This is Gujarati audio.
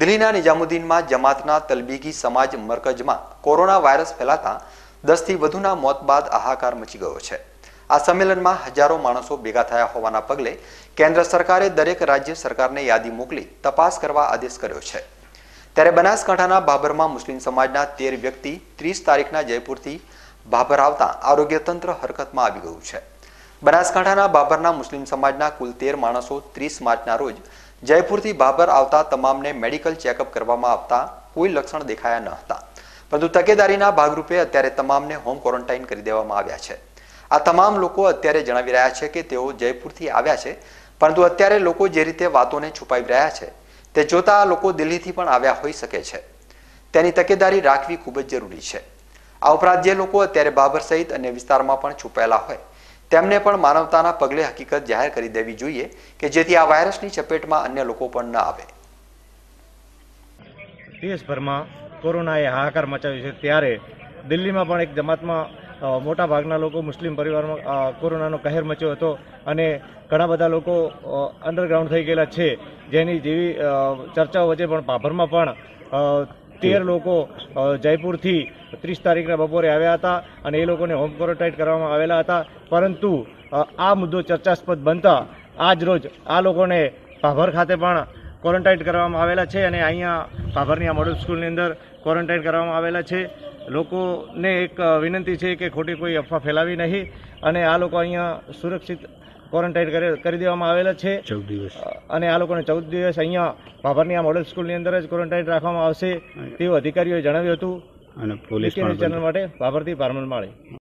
દિલ્હીના નિજામુદ્દીનમાં જમાતના તલબીગી સમાજ મરકજમાં કોરોના વાયરસ ફેલાતા દસથી વધુના મોત બાદ હાહાકાર મચી ગયો છે આ સંમેલનમાં હજારો માણસો ભેગા થયા હોવાના પગલે કેન્દ્ર સરકારે દરેક રાજ્ય સરકારને યાદી મોકલી તપાસ કરવા આદેશ કર્યો છે ત્યારે બનાસકાંઠાના બાબરમાં મુસ્લિમ સમાજના તેર વ્યક્તિ ત્રીસ તારીખના જયપુરથી બાબર આવતા આરોગ્ય તંત્ર હરકતમાં આવી ગયું છે બનાસકાંઠાના બાબરના મુસ્લિમ સમાજના કુલ તેર માણસો ત્રીસ માર્ચના રોજ જયપુરથી બાબર આવતા તમામને મેડિકલ ચેકઅપ કરવામાં આવતા કોઈ લક્ષણ દેખાયા ન હતા પરંતુ તકેદારીના ભાગરૂપે અત્યારે તમામને હોમ ક્વોરન્ટાઇન કરી દેવામાં આવ્યા છે આ તમામ લોકો અત્યારે જણાવી રહ્યા છે કે તેઓ જયપુરથી આવ્યા છે પરંતુ અત્યારે લોકો જે રીતે વાતોને છુપાવી રહ્યા છે તે જોતા લોકો દિલ્હીથી પણ આવ્યા હોઈ શકે છે તેની તકેદારી રાખવી ખૂબ જ જરૂરી છે આ ઉપરાંત જે લોકો અત્યારે બાબર સહિત અન્ય વિસ્તારમાં પણ છુપાયેલા હોય તેમને પણ માનવતાના પગલે હકીકત જાહેર કરી દેવી જોઈએ કે જેથી આ વાયરસની ચપેટમાં અન્ય લોકો પણ ન આવે દેશભરમાં કોરોનાએ હાહાકાર મચાવ્યો છે ત્યારે દિલ્હીમાં પણ એક જમાતમાં મોટા ભાગના લોકો મુસ્લિમ પરિવારમાં કોરોનાનો કહેર મચ્યો હતો અને ઘણા બધા લોકો અંડરગ્રાઉન્ડ થઈ ગયેલા છે જેની જેવી ચર્ચાઓ વચ્ચે પણ પાભરમાં પણ તેર લોકો જયપુરથી ત્રીસ તારીખના બપોરે આવ્યા હતા અને એ લોકોને હોમ ક્વોરન્ટાઇન કરવામાં આવેલા હતા પરંતુ આ મુદ્દો ચર્ચાસ્પદ બનતા આજ રોજ આ લોકોને ભાભર ખાતે પણ ક્વોરન્ટાઇન કરવામાં આવેલા છે અને અહીંયા ભાભરની આ મોડલ સ્કૂલની અંદર ક્વોરન્ટાઇન કરવામાં આવેલા છે લોકોને એક વિનંતી છે કે ખોટી કોઈ અફવા ફેલાવી નહીં અને આ લોકો અહીંયા સુરક્ષિત ક્વોરન્ટાઇન કરી દેવામાં આવેલા છે ચૌદ દિવસ અને આ લોકોને ચૌદ દિવસ અહીંયા ભાભરની આ મોડલ સ્કૂલની અંદર જ ક્વોરન્ટાઇન રાખવામાં આવશે તેવું અધિકારીઓએ જણાવ્યું હતું અને પોલીસ ચેનલ માટે ભાભરથી પારમલ માળી